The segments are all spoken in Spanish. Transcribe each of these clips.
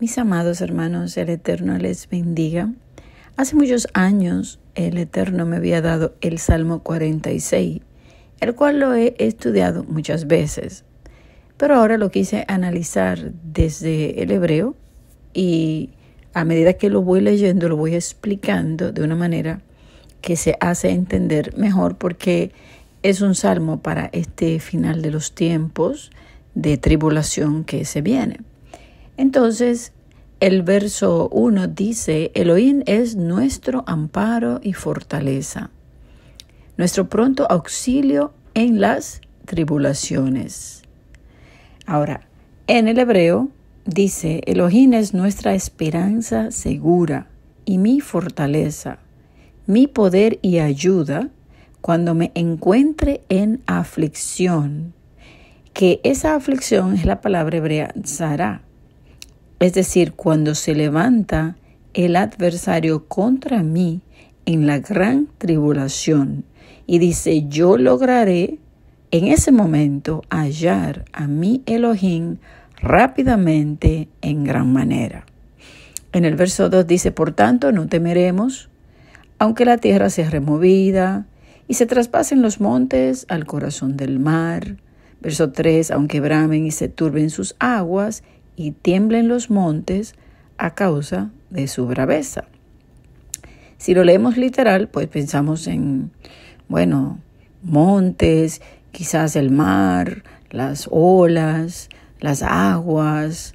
Mis amados hermanos, el Eterno les bendiga. Hace muchos años el Eterno me había dado el Salmo 46, el cual lo he estudiado muchas veces, pero ahora lo quise analizar desde el hebreo y a medida que lo voy leyendo lo voy explicando de una manera que se hace entender mejor porque es un salmo para este final de los tiempos de tribulación que se viene. Entonces, el verso 1 dice, Elohim es nuestro amparo y fortaleza, nuestro pronto auxilio en las tribulaciones. Ahora, en el hebreo dice, Elohim es nuestra esperanza segura y mi fortaleza, mi poder y ayuda cuando me encuentre en aflicción, que esa aflicción es la palabra hebrea zara. Es decir, cuando se levanta el adversario contra mí en la gran tribulación y dice, yo lograré en ese momento hallar a mi Elohim rápidamente en gran manera. En el verso 2 dice, por tanto, no temeremos, aunque la tierra sea removida y se traspasen los montes al corazón del mar. Verso 3, aunque bramen y se turben sus aguas y tiemblen los montes a causa de su braveza. Si lo leemos literal, pues pensamos en, bueno, montes, quizás el mar, las olas, las aguas,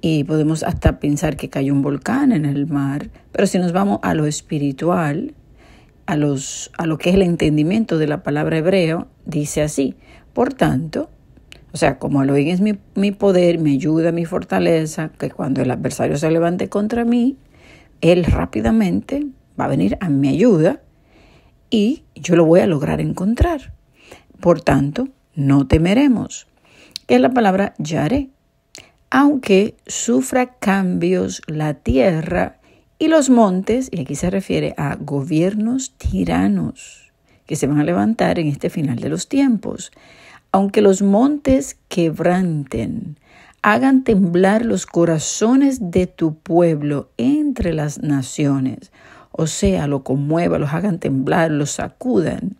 y podemos hasta pensar que cayó un volcán en el mar. Pero si nos vamos a lo espiritual, a, los, a lo que es el entendimiento de la palabra hebreo, dice así, por tanto, o sea, como Elohim es mi, poder, mi ayuda, mi fortaleza, que cuando el adversario se levante contra mí, él rápidamente va a venir a mi ayuda y yo lo voy a lograr encontrar. Por tanto, no temeremos, que es la palabra yaré. Aunque sufra cambios la tierra y los montes, y aquí se refiere a gobiernos tiranos que se van a levantar en este final de los tiempos aunque los montes quebranten, hagan temblar los corazones de tu pueblo entre las naciones, o sea, lo conmueva, los hagan temblar, los sacudan.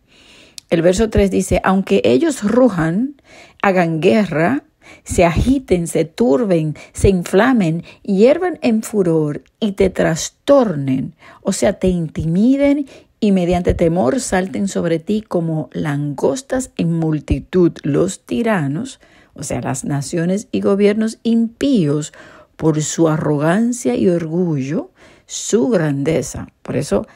El verso 3 dice, aunque ellos rujan, hagan guerra, se agiten, se turben, se inflamen, hiervan en furor y te trastornen, o sea, te intimiden y mediante temor salten sobre ti como langostas en multitud los tiranos, o sea, las naciones y gobiernos impíos por su arrogancia y orgullo, su grandeza. Por eso,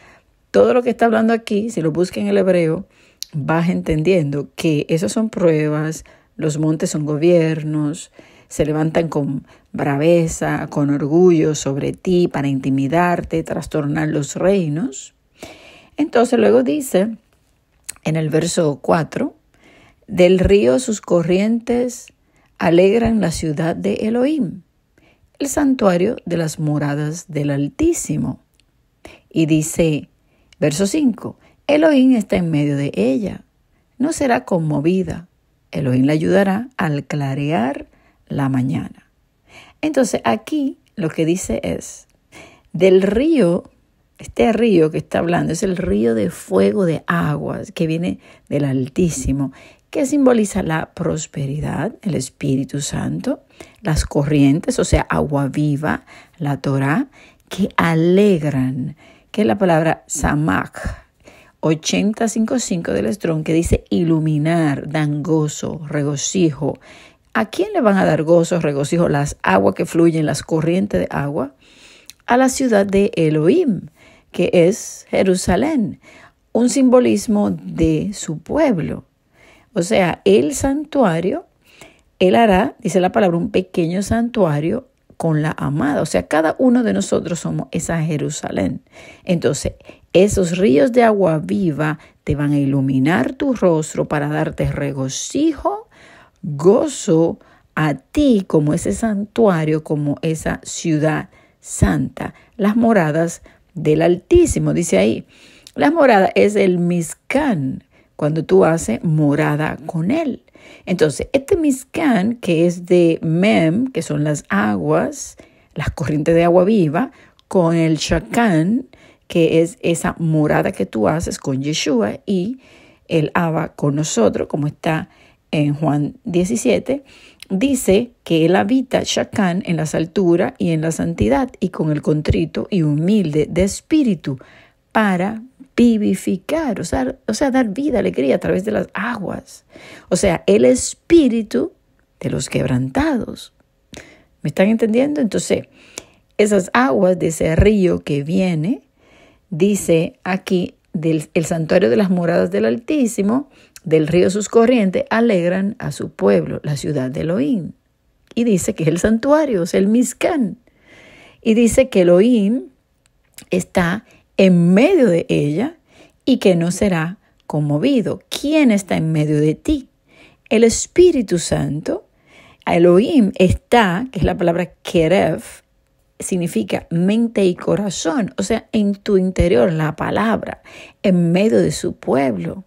todo lo que está hablando aquí, si lo busca en el hebreo, vas entendiendo que esas son pruebas, los montes son gobiernos, se levantan con braveza, con orgullo sobre ti para intimidarte, trastornar los reinos. Entonces luego dice en el verso 4, del río sus corrientes alegran la ciudad de Elohim, el santuario de las moradas del Altísimo. Y dice, verso 5, Elohim está en medio de ella, no será conmovida, Elohim la ayudará al clarear la mañana. Entonces aquí lo que dice es, del río este río que está hablando es el río de fuego de aguas que viene del Altísimo, que simboliza la prosperidad, el Espíritu Santo, las corrientes, o sea, agua viva, la Torá, que alegran, que es la palabra Samach, 85.5 del Estrón, que dice iluminar, dan gozo, regocijo. ¿A quién le van a dar gozo, regocijo las aguas que fluyen, las corrientes de agua? A la ciudad de Elohim que es Jerusalén, un simbolismo de su pueblo. O sea, el santuario, él hará, dice la palabra, un pequeño santuario con la amada. O sea, cada uno de nosotros somos esa Jerusalén. Entonces, esos ríos de agua viva te van a iluminar tu rostro para darte regocijo, gozo a ti como ese santuario, como esa ciudad santa. Las moradas del Altísimo, dice ahí. La morada es el miscán, cuando tú haces morada con él. Entonces, este miscán, que es de mem, que son las aguas, las corrientes de agua viva, con el shakán, que es esa morada que tú haces con Yeshua y el Abba con nosotros, como está en Juan 17, Dice que Él habita Shacán en las alturas y en la santidad y con el contrito y humilde de espíritu para vivificar, o sea, o sea, dar vida, alegría a través de las aguas. O sea, el espíritu de los quebrantados. ¿Me están entendiendo? Entonces, esas aguas de ese río que viene, dice aquí, del el santuario de las moradas del Altísimo, del río sus corrientes, alegran a su pueblo, la ciudad de Elohim. Y dice que es el santuario, es el Mizcán. Y dice que Elohim está en medio de ella y que no será conmovido. ¿Quién está en medio de ti? El Espíritu Santo. Elohim está, que es la palabra Kerev significa mente y corazón, o sea, en tu interior, la palabra, en medio de su pueblo,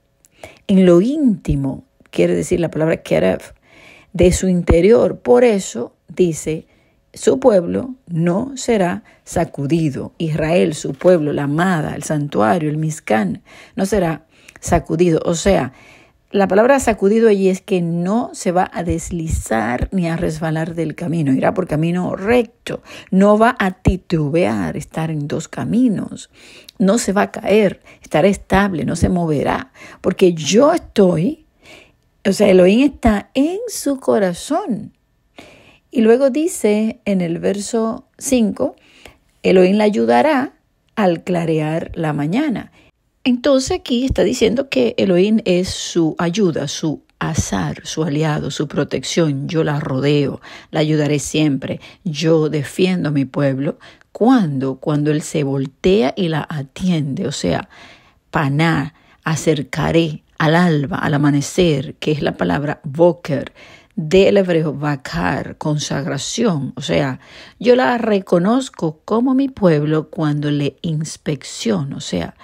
en lo íntimo, quiere decir la palabra kerev, de su interior. Por eso dice, su pueblo no será sacudido. Israel, su pueblo, la amada, el santuario, el Mizcán, no será sacudido. O sea, la palabra sacudido allí es que no se va a deslizar ni a resbalar del camino, irá por camino recto, no va a titubear, estar en dos caminos, no se va a caer, estará estable, no se moverá, porque yo estoy, o sea, Elohim está en su corazón. Y luego dice en el verso 5, Elohim la ayudará al clarear la mañana. Entonces aquí está diciendo que Elohim es su ayuda, su azar, su aliado, su protección. Yo la rodeo, la ayudaré siempre. Yo defiendo a mi pueblo. Cuando, cuando él se voltea y la atiende, o sea, paná, acercaré al alba, al amanecer, que es la palabra boker del hebreo vacar, consagración. O sea, yo la reconozco como mi pueblo cuando le inspecciono, o sea,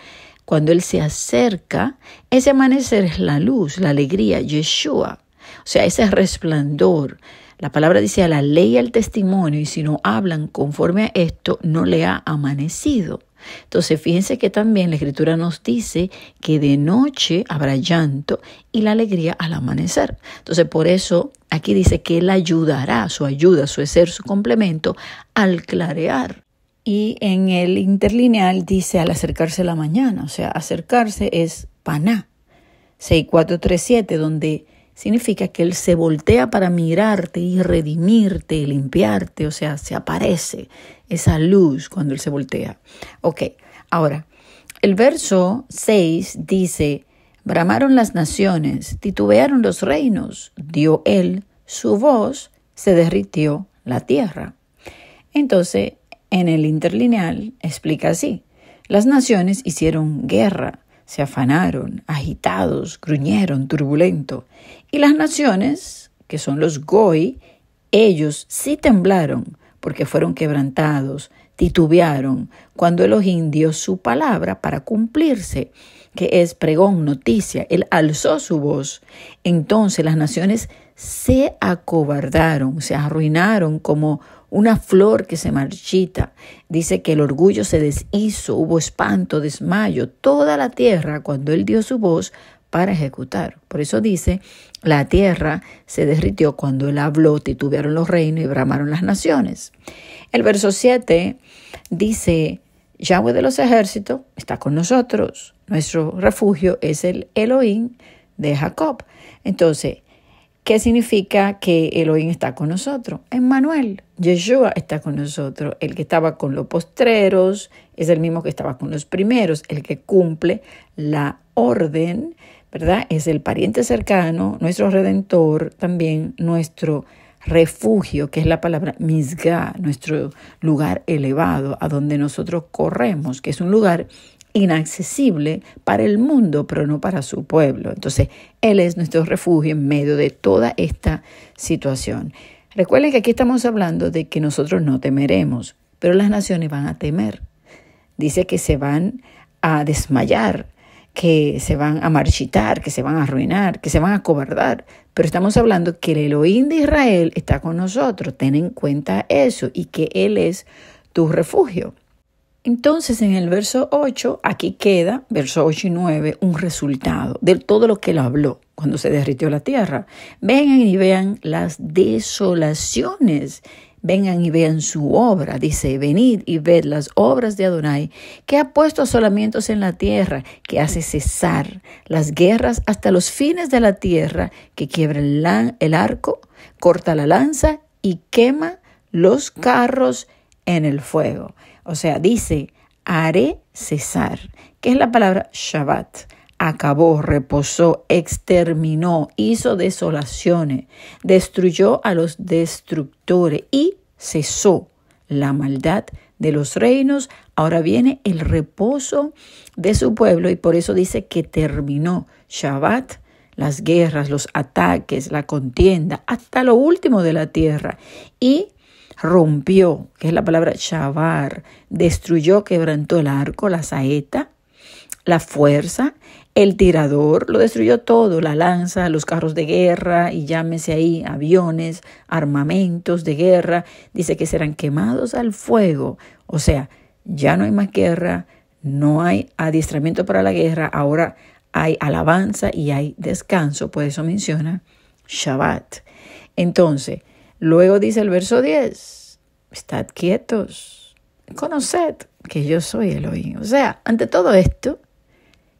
cuando Él se acerca, ese amanecer es la luz, la alegría, Yeshua. O sea, ese resplandor. La palabra dice a la ley y al testimonio, y si no hablan conforme a esto, no le ha amanecido. Entonces, fíjense que también la Escritura nos dice que de noche habrá llanto y la alegría al amanecer. Entonces, por eso aquí dice que Él ayudará, su ayuda, su ser, su complemento al clarear. Y en el interlineal dice al acercarse la mañana, o sea, acercarse es paná, 6437, donde significa que Él se voltea para mirarte y redimirte y limpiarte, o sea, se aparece esa luz cuando Él se voltea. Ok, ahora, el verso 6 dice, bramaron las naciones, titubearon los reinos, dio Él su voz, se derritió la tierra. Entonces, en el interlineal explica así. Las naciones hicieron guerra, se afanaron, agitados, gruñeron, turbulento. Y las naciones, que son los Goi, ellos sí temblaron, porque fueron quebrantados, titubearon, cuando Elohim dio su palabra para cumplirse, que es pregón, noticia, él alzó su voz. Entonces las naciones se acobardaron, se arruinaron como una flor que se marchita. Dice que el orgullo se deshizo, hubo espanto, desmayo, toda la tierra cuando él dio su voz para ejecutar. Por eso dice, la tierra se derritió cuando él habló, titubearon los reinos y bramaron las naciones. El verso 7 dice, Yahweh de los ejércitos está con nosotros, nuestro refugio es el Elohim de Jacob. Entonces, ¿Qué significa que Elohim está con nosotros? Emmanuel, Yeshua está con nosotros. El que estaba con los postreros es el mismo que estaba con los primeros. El que cumple la orden, ¿verdad? Es el pariente cercano, nuestro redentor, también nuestro refugio, que es la palabra misga, nuestro lugar elevado, a donde nosotros corremos, que es un lugar inaccesible para el mundo, pero no para su pueblo. Entonces, Él es nuestro refugio en medio de toda esta situación. Recuerden que aquí estamos hablando de que nosotros no temeremos, pero las naciones van a temer. Dice que se van a desmayar, que se van a marchitar, que se van a arruinar, que se van a cobardar. Pero estamos hablando que el Elohim de Israel está con nosotros. Ten en cuenta eso y que Él es tu refugio. Entonces en el verso 8, aquí queda, verso 8 y 9, un resultado de todo lo que él habló cuando se derritió la tierra. Vengan y vean las desolaciones vengan y vean su obra. Dice, venid y ved las obras de Adonai, que ha puesto asolamientos en la tierra, que hace cesar las guerras hasta los fines de la tierra, que quiebra el, el arco, corta la lanza y quema los carros en el fuego. O sea, dice, haré cesar, que es la palabra Shabbat. Acabó, reposó, exterminó, hizo desolaciones, destruyó a los destructores y cesó la maldad de los reinos. Ahora viene el reposo de su pueblo y por eso dice que terminó Shabbat las guerras, los ataques, la contienda, hasta lo último de la tierra. Y rompió, que es la palabra shabar, destruyó, quebrantó el arco, la saeta, la fuerza, el tirador, lo destruyó todo, la lanza, los carros de guerra y llámese ahí aviones, armamentos de guerra, dice que serán quemados al fuego, o sea, ya no hay más guerra, no hay adiestramiento para la guerra, ahora hay alabanza y hay descanso, por eso menciona Shabbat. Entonces, Luego dice el verso 10, estad quietos, conoced que yo soy Elohim. O sea, ante todo esto,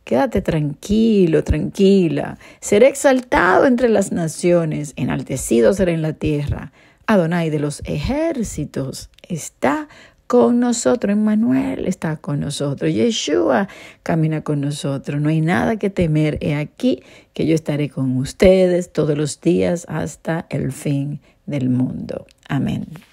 quédate tranquilo, tranquila. Seré exaltado entre las naciones, enaltecido seré en la tierra. Adonai de los ejércitos está con nosotros. Emmanuel está con nosotros. Yeshua camina con nosotros. No hay nada que temer. He aquí que yo estaré con ustedes todos los días hasta el fin del mundo. Amén.